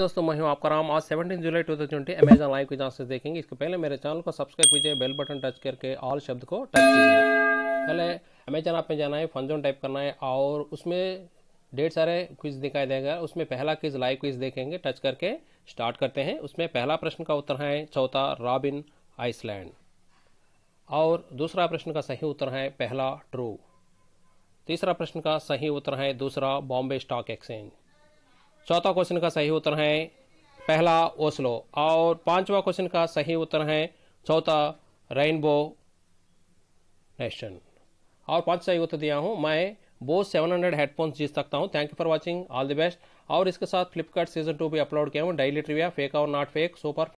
दोस्तों मैं हूं आपका राम आज 17 जुलाई 2020 अमेजन लाइव की जांच देखेंगे इसके पहले मेरे चैनल को सब्सक्राइब कीजिए बेल बटन टच करके ऑल शब्द को टच कीजिए पहले अमेजन ऐप में जाना है फंजोन टाइप करना है और उसमें ढेर सारे क्विज दिखाई देगा उसमें पहला क्विज लाइव क्विज देखेंगे टच करके स्टार्ट करते हैं उसमें पहला प्रश्न का उत्तर है चौथा रॉबिन आइसलैंड और दूसरा प्रश्न का सही उत्तर है पहला ट्रू तीसरा प्रश्न का सही उत्तर है दूसरा बॉम्बे स्टॉक एक्सचेंज चौथा क्वेश्चन का सही उत्तर है पहला ओस्लो और पांचवा क्वेश्चन का सही उत्तर है चौथा रेनबो नेशन और पांच सही उत्तर दिया हूं मैं बोस 700 हेडफोन्स जीत सकता हूँ thank you for watching all the best और इसके साथ फ्लिपकार्ट सीजन टू भी अपलोड किया हूँ डेली ट्रिविया फेक और नॉट फेक सुपर